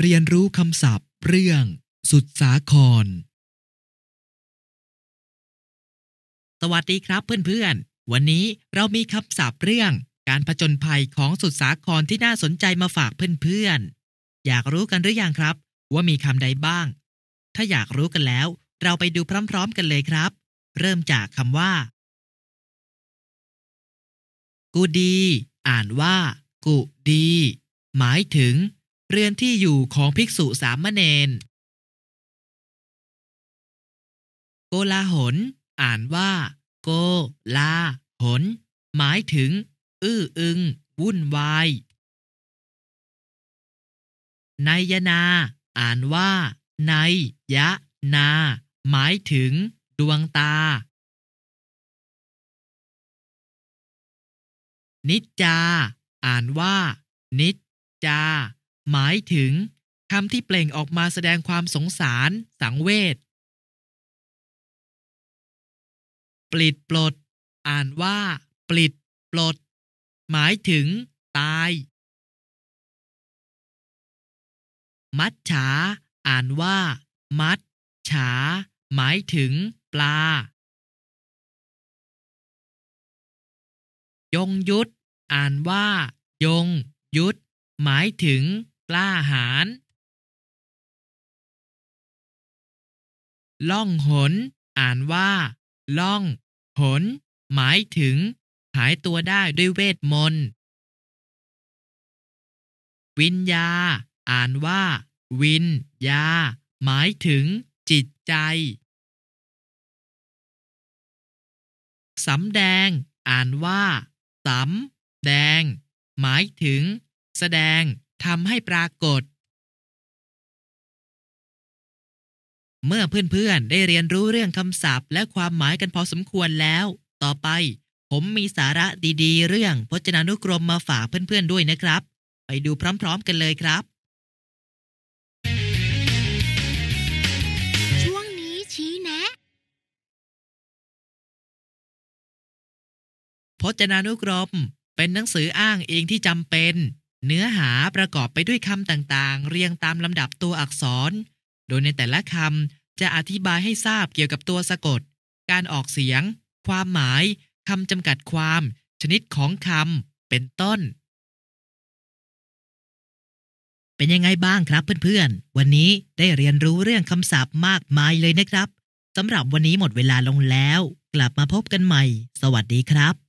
เรียนรู้คำศัพท์ เรื่อง สุดสาคร สวัสดีครับเพื่อนๆวันนี้เรามีคำศัพท์เรื่องการผจญภัยของสุดสาครที่น่าสนใจมาฝากเพื่อนๆ อยากรู้กันหรืออยังครับ ว่ามีคำใดบ้าง ถ้าอยากรู้กันแล้ว เราไปดูพร้อมๆกันเลยครับ เริ่มจากคำว่า กูดี อ่านว่า กุดี หมายถึงเรือนที่อยู่ของภิกษุสามเณรโกลาหนอ่านว่า โก ลาหนหมายถึง อื้ออึง วุ่นวายนายนา อ่านว่านยยะนา หมายถึง ดวงตา นิจจา อ่านว่า นิจจาหมายถึงคำที่เปล่งออกมาแสดงความสงสาร สังเวชปลิดปลด อ่านว่า ปลิดปลด หมายถึง ตาย มัดฉาอ่านว่า มัดฉาหมายถึง ปลา ยงยุทธอ่านว่า ยง ยุทธหมายถึงกล้าหาญล่องหน อ่านว่า ล่อง หน หมายถึงหายตัวได้ด้วยเวทมนต์ วิญญา อ่านว่า วินยาหมายถึง จิตใจ สำแดง อ่านว่า สำแดง หมายถึง แสดงทำให้ปรากฏ เมื่อเพื่อนๆ ได้เรียนรู้เรื่องคำศัพท์ และความหมายกันพอสมควรแล้ว ต่อไป ผมมีสาระดี ๆ เรื่องพจนานุกรมมาฝากเพื่อนๆ ด้วยนะครับ ไปดูพร้อมๆ กันเลยครับชช่วงนนีี้้ะพจนานุกรมเป็นหนังสืออ้างเองที่จำเป็นเนื้อหาประกอบไปด้วยคำต่างๆ เรียงตามลำดับตัวอักษร โดยในแต่ละคำจะอธิบายให้ทราบเกี่ยวกับตัวสะกด การออกเสียง ความหมาย คำจำกัดความ ชนิดของคำ เป็นต้น เป็นยังไงบ้างครับเพื่อนๆ วันนี้ได้เรียนรู้เรื่องคำศัพท์มากมายเลยนะครับ สำหรับวันนี้หมดเวลาลงแล้ว กลับมาพบกันใหม่ สวัสดีครับ